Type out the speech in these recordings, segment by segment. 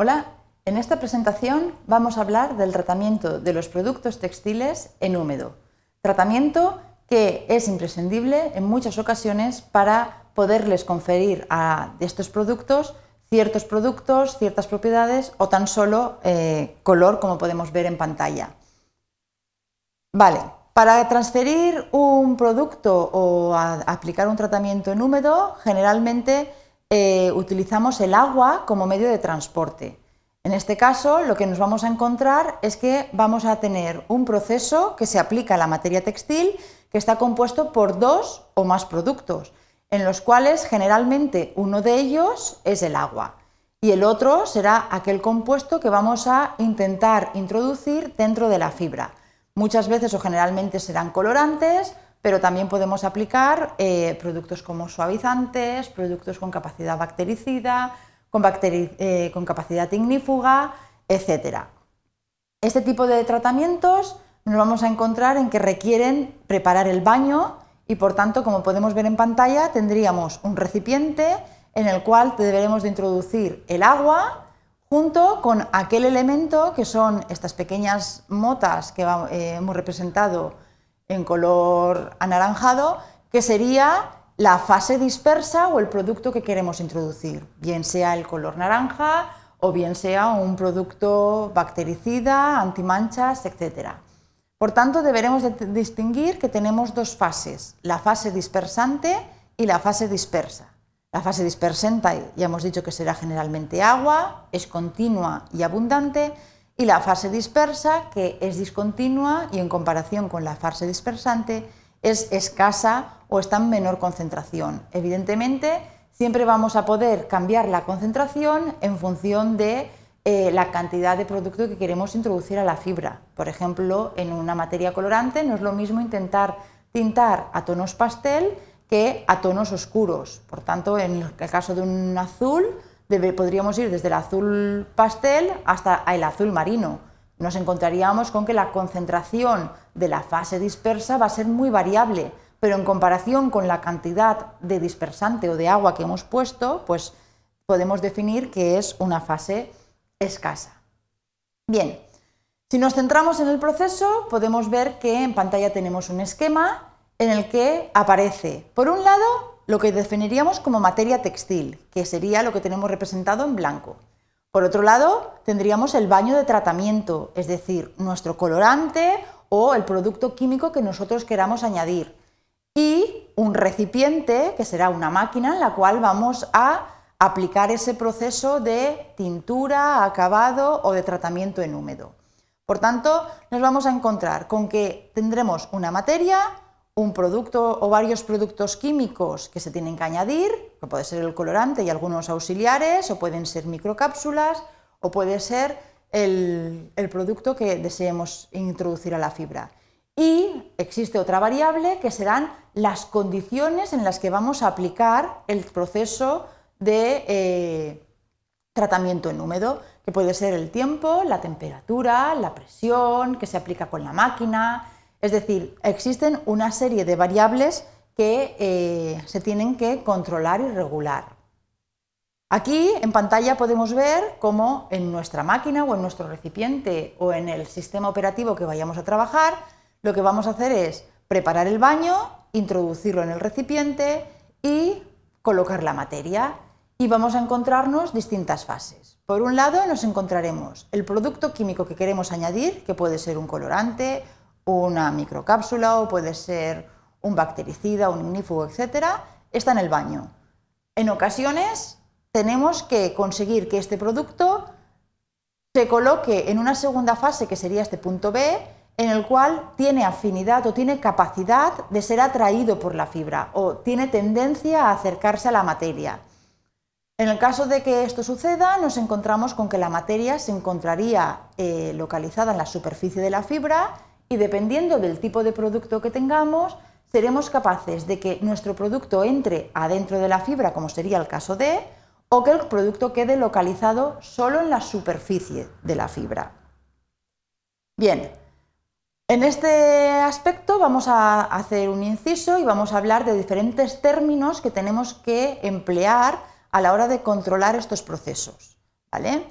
Hola, en esta presentación vamos a hablar del tratamiento de los productos textiles en húmedo, tratamiento que es imprescindible en muchas ocasiones para poderles conferir a estos productos ciertos productos, ciertas propiedades o tan solo eh, color como podemos ver en pantalla. Vale, para transferir un producto o aplicar un tratamiento en húmedo generalmente eh, utilizamos el agua como medio de transporte. En este caso, lo que nos vamos a encontrar es que vamos a tener un proceso que se aplica a la materia textil que está compuesto por dos o más productos, en los cuales generalmente uno de ellos es el agua y el otro será aquel compuesto que vamos a intentar introducir dentro de la fibra. Muchas veces o generalmente serán colorantes, pero también podemos aplicar eh, productos como suavizantes, productos con capacidad bactericida, eh, con, capacidad ignífuga, etcétera. Este tipo de tratamientos nos vamos a encontrar en que requieren preparar el baño y por tanto, como podemos ver en pantalla, tendríamos un recipiente en el cual deberemos de introducir el agua junto con aquel elemento que son estas pequeñas motas que eh, hemos representado en color anaranjado, que sería la fase dispersa o el producto que queremos introducir, bien sea el color naranja o bien sea un producto bactericida, antimanchas, etc. Por tanto, deberemos distinguir que tenemos dos fases, la fase dispersante y la fase dispersa. La fase dispersante ya hemos dicho que será generalmente agua, es continua y abundante, y la fase dispersa, que es discontinua y en comparación con la fase dispersante es escasa o está en menor concentración. Evidentemente, siempre vamos a poder cambiar la concentración en función de eh, la cantidad de producto que queremos introducir a la fibra. Por ejemplo, en una materia colorante no es lo mismo intentar tintar a tonos pastel que a tonos oscuros. Por tanto, en el caso de un azul, podríamos ir desde el azul pastel hasta el azul marino. Nos encontraríamos con que la concentración de la fase dispersa va a ser muy variable, pero en comparación con la cantidad de dispersante o de agua que hemos puesto, pues podemos definir que es una fase escasa. Bien, si nos centramos en el proceso, podemos ver que en pantalla tenemos un esquema en el que aparece, por un lado, lo que definiríamos como materia textil, que sería lo que tenemos representado en blanco. Por otro lado, tendríamos el baño de tratamiento, es decir, nuestro colorante o el producto químico que nosotros queramos añadir. Y un recipiente, que será una máquina en la cual vamos a aplicar ese proceso de tintura, acabado o de tratamiento en húmedo. Por tanto, nos vamos a encontrar con que tendremos una materia, un producto o varios productos químicos que se tienen que añadir, que puede ser el colorante y algunos auxiliares, o pueden ser microcápsulas, o puede ser el, producto que deseemos introducir a la fibra. Y existe otra variable que serán las condiciones en las que vamos a aplicar el proceso de eh, tratamiento en húmedo, que puede ser el tiempo, la temperatura, la presión que se aplica con la máquina, es decir, existen una serie de variables que eh, se tienen que controlar y regular. Aquí en pantalla podemos ver cómo en nuestra máquina o en nuestro recipiente o en el sistema operativo que vayamos a trabajar, lo que vamos a hacer es preparar el baño, introducirlo en el recipiente y colocar la materia. Y vamos a encontrarnos distintas fases. Por un lado nos encontraremos el producto químico que queremos añadir, que puede ser un colorante, una microcápsula o puede ser un bactericida, un ignífugo, etcétera, está en el baño. En ocasiones tenemos que conseguir que este producto se coloque en una segunda fase, que sería este punto B, en el cual tiene afinidad o tiene capacidad de ser atraído por la fibra o tiene tendencia a acercarse a la materia. En el caso de que esto suceda, nos encontramos con que la materia se encontraría eh, localizada en la superficie de la fibra y dependiendo del tipo de producto que tengamos, seremos capaces de que nuestro producto entre adentro de la fibra, como sería el caso de, o que el producto quede localizado solo en la superficie de la fibra. Bien, en este aspecto vamos a hacer un inciso y vamos a hablar de diferentes términos que tenemos que emplear a la hora de controlar estos procesos. ¿vale?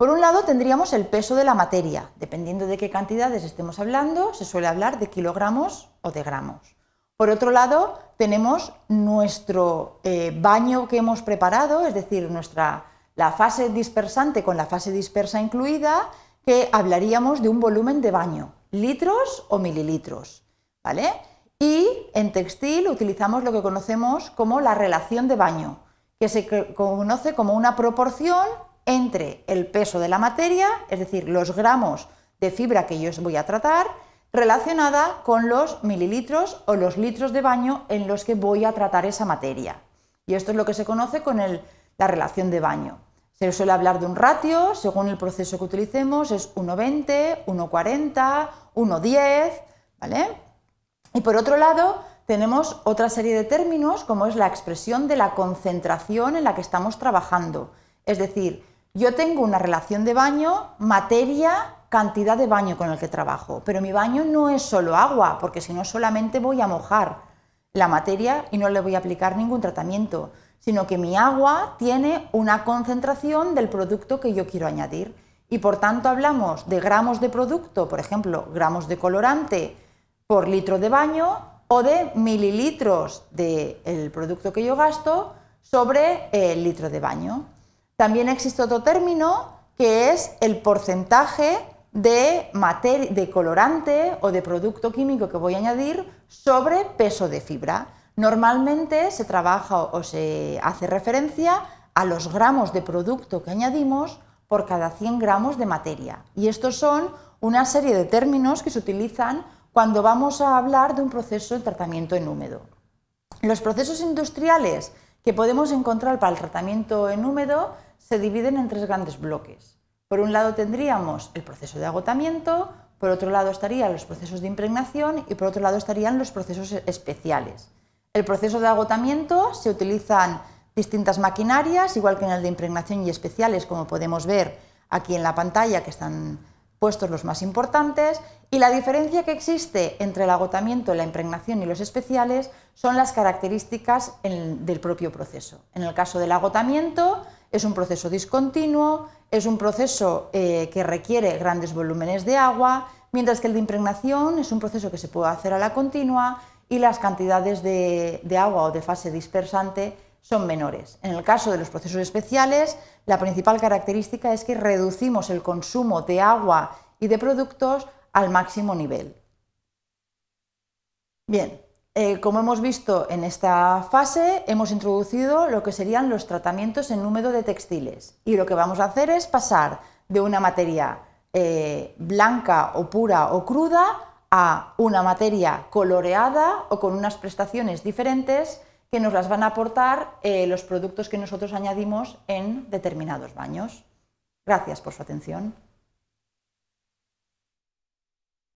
Por un lado tendríamos el peso de la materia. Dependiendo de qué cantidades estemos hablando, se suele hablar de kilogramos o de gramos. Por otro lado, tenemos nuestro eh, baño que hemos preparado, es decir, nuestra, la fase dispersante con la fase dispersa incluida, que hablaríamos de un volumen de baño, litros o mililitros. ¿vale? Y en textil utilizamos lo que conocemos como la relación de baño, que se conoce como una proporción entre el peso de la materia, es decir, los gramos de fibra que yo voy a tratar, relacionada con los mililitros o los litros de baño en los que voy a tratar esa materia. Y esto es lo que se conoce con la relación de baño. Se suele hablar de un ratio, según el proceso que utilicemos, es 1,20, 1,40, 1,10, ¿vale? Y por otro lado, tenemos otra serie de términos, como es la expresión de la concentración en la que estamos trabajando. Es decir, yo tengo una relación de baño, materia, cantidad de baño con el que trabajo, pero mi baño no es solo agua, porque si no solamente voy a mojar la materia y no le voy a aplicar ningún tratamiento, sino que mi agua tiene una concentración del producto que yo quiero añadir. Y por tanto hablamos de gramos de producto, por ejemplo, gramos de colorante por litro de baño o de mililitros del el producto que yo gasto sobre el litro de baño. También existe otro término que es el porcentaje de, colorante o de producto químico que voy a añadir sobre peso de fibra. Normalmente se trabaja o se hace referencia a los gramos de producto que añadimos por cada 100 gramos de materia. Y estos son una serie de términos que se utilizan cuando vamos a hablar de un proceso de tratamiento en húmedo. Los procesos industriales que podemos encontrar para el tratamiento en húmedo se dividen en tres grandes bloques. Por un lado tendríamos el proceso de agotamiento, por otro lado estarían los procesos de impregnación y por otro lado estarían los procesos especiales. El proceso de agotamiento se utilizan distintas maquinarias, igual que en el de impregnación y especiales, como podemos ver aquí en la pantalla, que están puestos los más importantes, y la diferencia que existe entre el agotamiento, la impregnación y los especiales son las características del propio proceso. En el caso del agotamiento, es un proceso discontinuo, es un proceso eh, que requiere grandes volúmenes de agua, mientras que el de impregnación es un proceso que se puede hacer a la continua y las cantidades de agua o de fase dispersante son menores. En el caso de los procesos especiales, la principal característica es que reducimos el consumo de agua y de productos al máximo nivel. Bien, eh, como hemos visto en esta fase, hemos introducido lo que serían los tratamientos en húmedo de textiles y lo que vamos a hacer es pasar de una materia eh, blanca o pura o cruda a una materia coloreada o con unas prestaciones diferentes que nos las van a aportar eh, los productos que nosotros añadimos en determinados baños. Gracias por su atención.